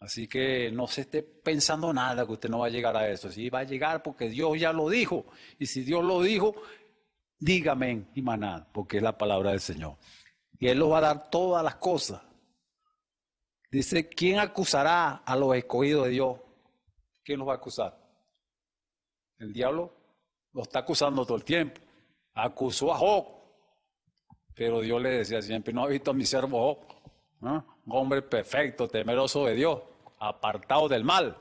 Así que no se esté pensando nada que usted no va a llegar a eso. Si va a llegar porque Dios ya lo dijo. Y si Dios lo dijo, dígame y maná, porque es la palabra del Señor. Y Él lo va a dar todas las cosas Dice, ¿quién acusará a los escogidos de Dios? ¿Quién los va a acusar? El diablo lo está acusando todo el tiempo. Acusó a Job, pero Dios le decía siempre, no ha visto a mi siervo Job, un hombre perfecto, temeroso de Dios, apartado del mal.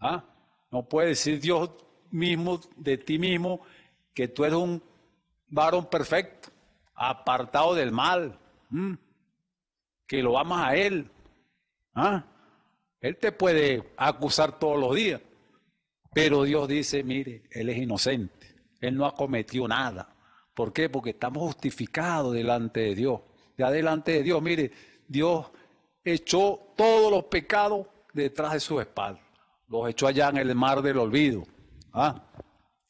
¿Ah? No puede decir Dios mismo de ti mismo que tú eres un varón perfecto, apartado del mal. ¿Mm? que lo amas a Él. ¿Ah? Él te puede acusar todos los días. Pero Dios dice, mire, Él es inocente. Él no ha cometido nada. ¿Por qué? Porque estamos justificados delante de Dios. De delante de Dios, mire, Dios echó todos los pecados detrás de su espalda. Los echó allá en el mar del olvido. ¿Ah?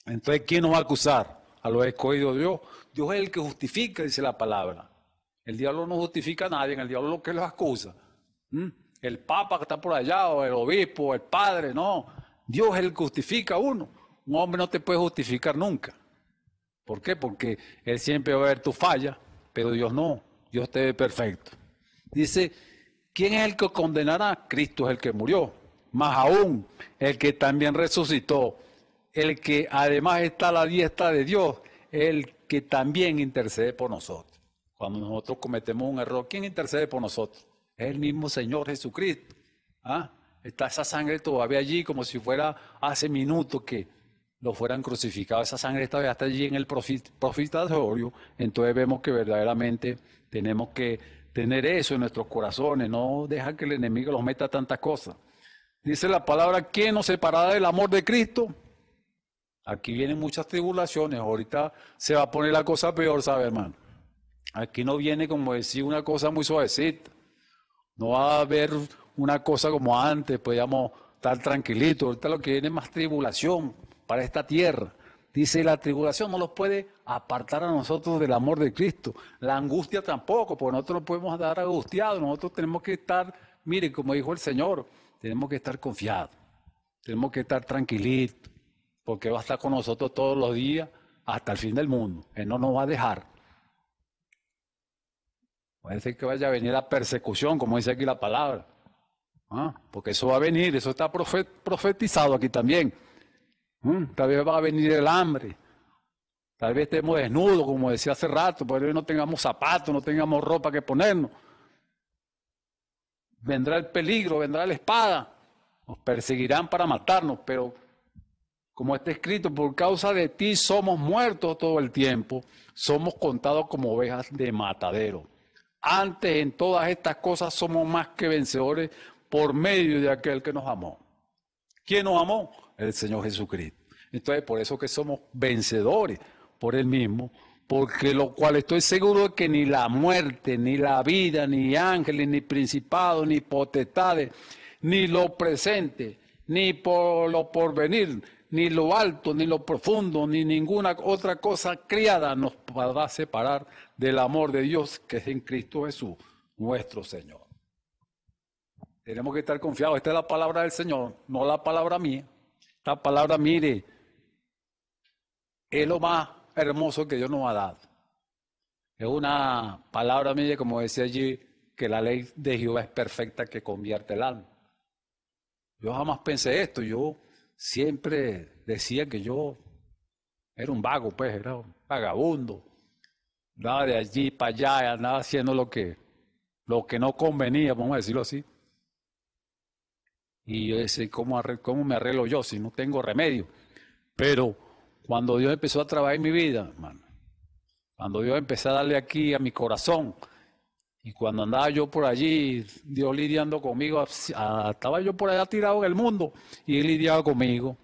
Entonces, ¿quién nos va a acusar? A los escogidos de Dios. Dios es el que justifica, dice la palabra. El diablo no justifica a nadie, el diablo lo que lo acusa. ¿Mm? El papa que está por allá, o el obispo, el padre, no. Dios es el que justifica a uno. Un hombre no te puede justificar nunca. ¿Por qué? Porque él siempre va a ver tu falla, pero Dios no. Dios te ve perfecto. Dice, ¿quién es el que condenará? Cristo es el que murió. Más aún, el que también resucitó. El que además está a la diestra de Dios. El que también intercede por nosotros. Cuando nosotros cometemos un error, ¿quién intercede por nosotros? Es el mismo Señor Jesucristo. ¿Ah? Está esa sangre todavía allí como si fuera hace minutos que lo fueran crucificados. Esa sangre está allí en el profitatorio. Entonces vemos que verdaderamente tenemos que tener eso en nuestros corazones, no dejan que el enemigo los meta tantas cosas. Dice la palabra, ¿quién nos separará del amor de Cristo? Aquí vienen muchas tribulaciones, ahorita se va a poner la cosa peor, ¿sabe hermano? Aquí no viene como decir una cosa muy suavecita. No va a haber una cosa como antes, podíamos estar tranquilito. Ahorita lo que viene es más tribulación para esta tierra. Dice, la tribulación no los puede apartar a nosotros del amor de Cristo. La angustia tampoco, porque nosotros no podemos dar angustiados. Nosotros tenemos que estar, miren, como dijo el Señor, tenemos que estar confiados. Tenemos que estar tranquilitos, porque va a estar con nosotros todos los días hasta el fin del mundo. Él no nos va a dejar. Parece que vaya a venir la persecución, como dice aquí la palabra. ¿Ah? Porque eso va a venir, eso está profetizado aquí también. ¿Mm? Tal vez va a venir el hambre. Tal vez estemos desnudos, como decía hace rato, vez no tengamos zapatos, no tengamos ropa que ponernos. Vendrá el peligro, vendrá la espada. Nos perseguirán para matarnos, pero como está escrito, por causa de ti somos muertos todo el tiempo, somos contados como ovejas de matadero. Antes en todas estas cosas somos más que vencedores por medio de aquel que nos amó. ¿Quién nos amó? El Señor Jesucristo. Entonces, por eso que somos vencedores por Él mismo, porque lo cual estoy seguro es que ni la muerte, ni la vida, ni ángeles, ni principados, ni potestades, ni lo presente, ni por lo porvenir, ni lo alto, ni lo profundo, ni ninguna otra cosa criada nos podrá separar del amor de Dios que es en Cristo Jesús, nuestro Señor. Tenemos que estar confiados. Esta es la palabra del Señor, no la palabra mía. Esta palabra, mire, es lo más hermoso que Dios nos ha dado. Es una palabra, mía, como decía allí, que la ley de Jehová es perfecta que convierte el alma. Yo jamás pensé esto. Yo siempre decía que yo era un vago, pues, era vagabundo. nada de allí para allá, andaba haciendo lo que, lo que no convenía, vamos a decirlo así. Y yo decía, ¿cómo, ¿cómo me arreglo yo si no tengo remedio? Pero cuando Dios empezó a trabajar en mi vida, hermano, cuando Dios empezó a darle aquí a mi corazón, y cuando andaba yo por allí, Dios lidiando conmigo, estaba yo por allá tirado en el mundo y él lidiaba conmigo.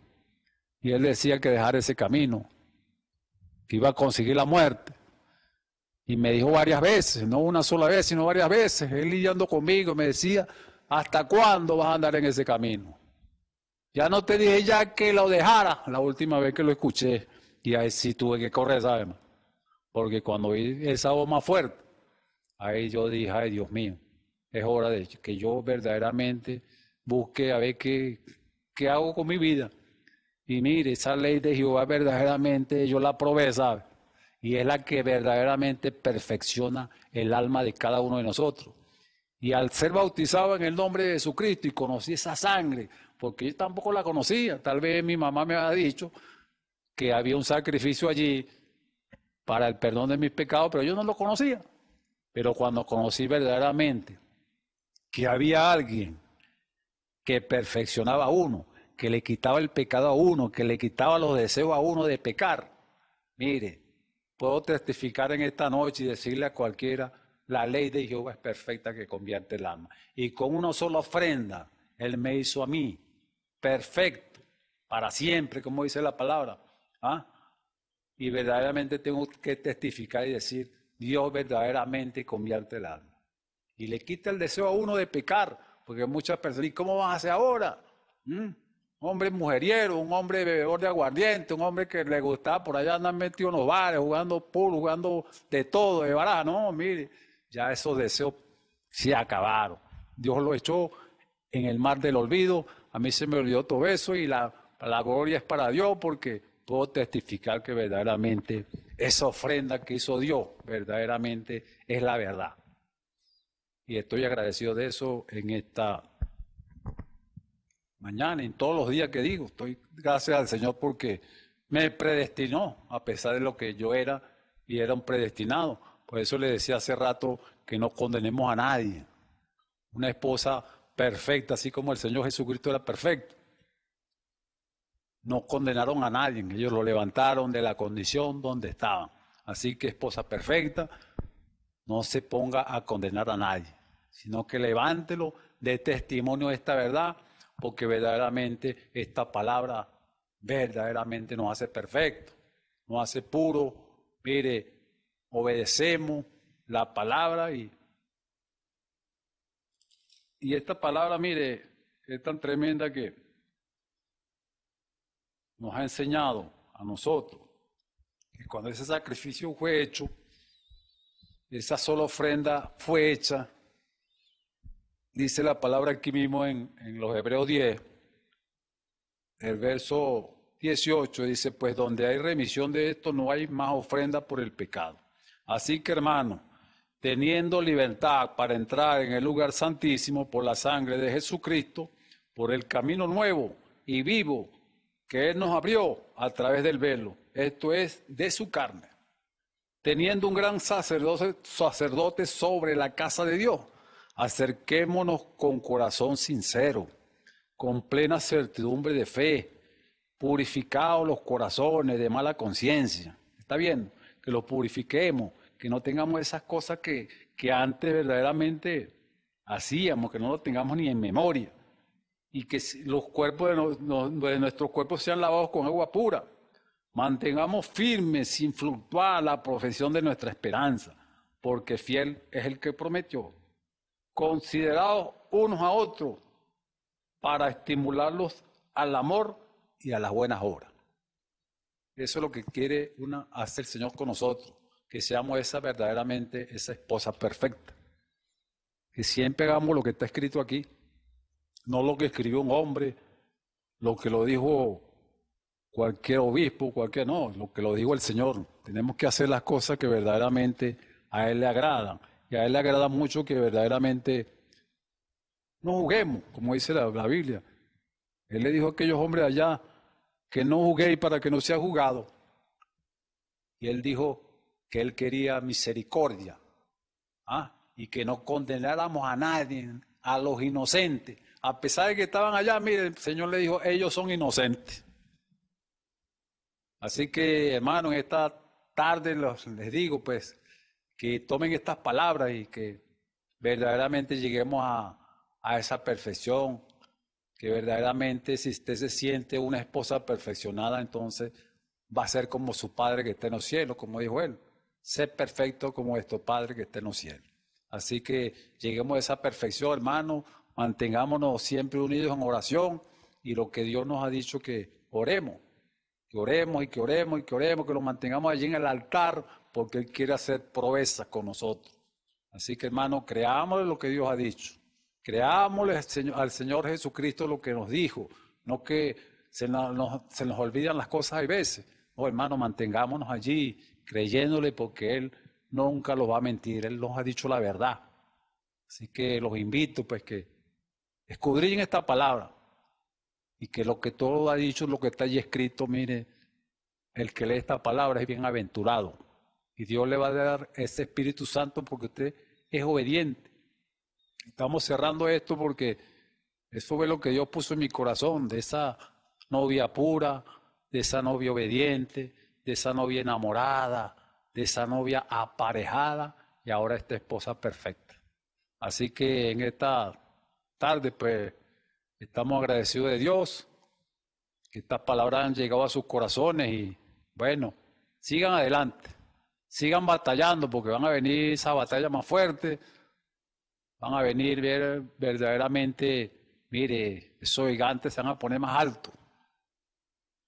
Y él decía que dejar ese camino, que iba a conseguir la muerte. Y me dijo varias veces, no una sola vez, sino varias veces, él lidiando conmigo, me decía, ¿hasta cuándo vas a andar en ese camino? Ya no te dije ya que lo dejara la última vez que lo escuché. Y ahí sí tuve que correr, ¿sabes? Porque cuando vi esa voz más fuerte, Ahí yo dije, ay Dios mío, es hora de que yo verdaderamente busque a ver qué, hago con mi vida. Y mire, esa ley de Jehová verdaderamente yo la probé, ¿sabe? Y es la que verdaderamente perfecciona el alma de cada uno de nosotros. Y al ser bautizado en el nombre de Jesucristo y conocí esa sangre, porque yo tampoco la conocía, tal vez mi mamá me había dicho que había un sacrificio allí para el perdón de mis pecados, pero yo no lo conocía. Pero cuando conocí verdaderamente que había alguien que perfeccionaba a uno, que le quitaba el pecado a uno, que le quitaba los deseos a uno de pecar, mire, puedo testificar en esta noche y decirle a cualquiera, la ley de Jehová es perfecta que convierte el alma. Y con una sola ofrenda, Él me hizo a mí perfecto, para siempre, como dice la palabra. ¿Ah? Y verdaderamente tengo que testificar y decir, Dios verdaderamente convierte el alma. Y le quita el deseo a uno de pecar, porque muchas personas, ¿y cómo vas a hacer ahora? ¿Mm? Un hombre mujeriero, un hombre bebedor de aguardiente, un hombre que le gustaba por allá andar metido en los bares, jugando pool, jugando de todo, de baraja. No, mire, ya esos deseos se acabaron. Dios lo echó en el mar del olvido. A mí se me olvidó todo eso y la gloria es para Dios porque puedo testificar que verdaderamente esa ofrenda que hizo Dios verdaderamente es la verdad. Y estoy agradecido de eso en esta mañana, en todos los días que digo. Estoy gracias al Señor porque me predestinó, a pesar de lo que yo era y era un predestinado. Por eso le decía hace rato que no condenemos a nadie. Una esposa perfecta, así como el Señor Jesucristo era perfecto no condenaron a nadie, ellos lo levantaron de la condición donde estaban. Así que esposa perfecta, no se ponga a condenar a nadie, sino que levántelo, dé testimonio de esta verdad, porque verdaderamente esta palabra verdaderamente nos hace perfecto, nos hace puro. Mire, obedecemos la palabra y, y esta palabra, mire, es tan tremenda que nos ha enseñado a nosotros que cuando ese sacrificio fue hecho, esa sola ofrenda fue hecha, dice la palabra aquí mismo en, los Hebreos 10, el verso 18 dice, pues donde hay remisión de esto no hay más ofrenda por el pecado. Así que hermano, teniendo libertad para entrar en el lugar santísimo por la sangre de Jesucristo, por el camino nuevo y vivo que Él nos abrió a través del velo, esto es, de su carne, teniendo un gran sacerdote, sacerdote sobre la casa de Dios. Acerquémonos con corazón sincero, con plena certidumbre de fe, purificados los corazones de mala conciencia. ¿Está bien? Que lo purifiquemos, que no tengamos esas cosas que, que antes verdaderamente hacíamos, que no lo tengamos ni en memoria y que los cuerpos de, nuestros cuerpos sean lavados con agua pura. Mantengamos firmes, sin fluctuar, la profesión de nuestra esperanza, porque fiel es el que prometió. Considerados unos a otros para estimularlos al amor y a las buenas obras. Eso es lo que quiere una, hacer el Señor con nosotros, que seamos esa verdaderamente esa esposa perfecta. Que siempre hagamos lo que está escrito aquí, no lo que escribió un hombre, lo que lo dijo cualquier obispo, cualquier, no, lo que lo dijo el Señor. Tenemos que hacer las cosas que verdaderamente a Él le agradan. Y a Él le agrada mucho que verdaderamente no juguemos, como dice la, Biblia. Él le dijo a aquellos hombres allá que no juguéis para que no sea jugado. Y Él dijo que Él quería misericordia ¿ah? y que no condenáramos a nadie, a los inocentes a pesar de que estaban allá, mire, el Señor le dijo, ellos son inocentes. Así que, hermano, en esta tarde los, les digo, pues, que tomen estas palabras y que verdaderamente lleguemos a, a esa perfección, que verdaderamente si usted se siente una esposa perfeccionada, entonces va a ser como su Padre que está en los cielos, como dijo él. Ser perfecto como nuestro Padre que está en los cielos. Así que lleguemos a esa perfección, hermano mantengámonos siempre unidos en oración y lo que Dios nos ha dicho que oremos, que oremos y que oremos y que oremos, que lo mantengamos allí en el altar porque Él quiere hacer proezas con nosotros. Así que hermano, creámosle lo que Dios ha dicho, creámosle al Señor Jesucristo lo que nos dijo, no que se nos, olvidan las cosas a veces. No, hermano, mantengámonos allí creyéndole porque Él nunca los va a mentir, Él nos ha dicho la verdad. Así que los invito pues que Escudriñen esta palabra y que lo que todo ha dicho, lo que está allí escrito, mire, el que lee esta palabra es bienaventurado. Y Dios le va a dar ese Espíritu Santo porque usted es obediente. Estamos cerrando esto porque eso fue lo que Dios puso en mi corazón, de esa novia pura, de esa novia obediente, de esa novia enamorada, de esa novia aparejada y ahora esta esposa perfecta. Así que en esta tarde, pues estamos agradecidos de Dios, que estas palabras han llegado a sus corazones y bueno, sigan adelante, sigan batallando porque van a venir esa batalla más fuerte, van a venir ver, verdaderamente, mire, esos gigantes se van a poner más altos.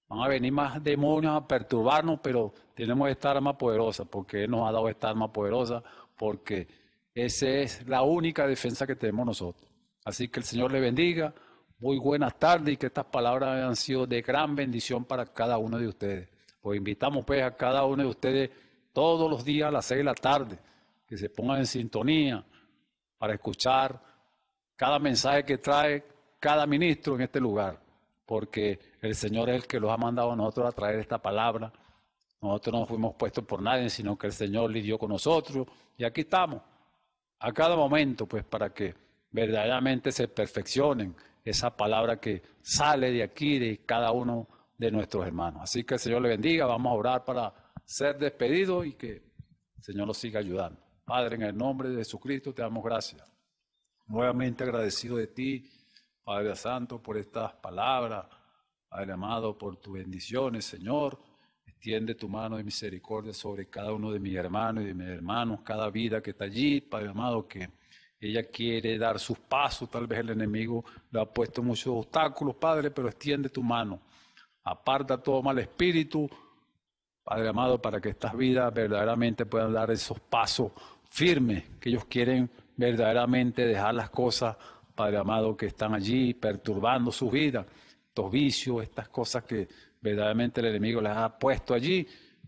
Van a venir más demonios a perturbarnos, pero tenemos esta arma poderosa, porque nos ha dado esta arma poderosa, porque esa es la única defensa que tenemos nosotros. Así que el Señor le bendiga. Muy buenas tardes y que estas palabras hayan sido de gran bendición para cada uno de ustedes. Pues invitamos pues a cada uno de ustedes todos los días a las 6 de la tarde, que se pongan en sintonía para escuchar cada mensaje que trae cada ministro en este lugar, porque el Señor es el que los ha mandado a nosotros a traer esta palabra. Nosotros no fuimos puestos por nadie, sino que el Señor lidió con nosotros y aquí estamos, a cada momento, pues para que verdaderamente se perfeccionen, esa palabra que sale de aquí, de cada uno de nuestros hermanos. Así que el Señor le bendiga, vamos a orar para ser despedidos y que el Señor nos siga ayudando. Padre, en el nombre de Jesucristo te damos gracias. Nuevamente agradecido de ti, Padre Santo, por estas palabras, Padre amado, por tus bendiciones, Señor. Extiende tu mano de misericordia sobre cada uno de mis hermanos y de mis hermanos, cada vida que está allí, Padre amado, que ella quiere dar sus pasos, tal vez el enemigo le ha puesto muchos obstáculos, Padre, pero extiende tu mano, aparta todo mal espíritu, Padre amado, para que estas vidas verdaderamente puedan dar esos pasos firmes, que ellos quieren verdaderamente dejar las cosas, Padre amado, que están allí perturbando su vida, estos vicios, estas cosas que verdaderamente el enemigo les ha puesto allí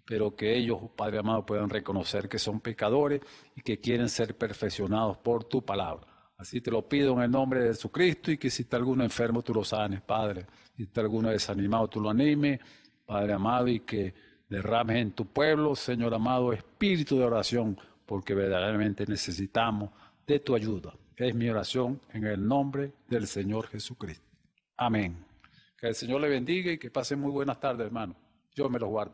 pero que ellos, Padre amado, puedan reconocer que son pecadores y que quieren ser perfeccionados por tu palabra. Así te lo pido en el nombre de Jesucristo y que si está alguno enfermo, tú lo sanes, Padre. Si está alguno desanimado, tú lo animes, Padre amado, y que derrames en tu pueblo, Señor amado, espíritu de oración, porque verdaderamente necesitamos de tu ayuda. Es mi oración en el nombre del Señor Jesucristo. Amén. Que el Señor le bendiga y que pasen muy buenas tardes, hermano. Dios me los guarde.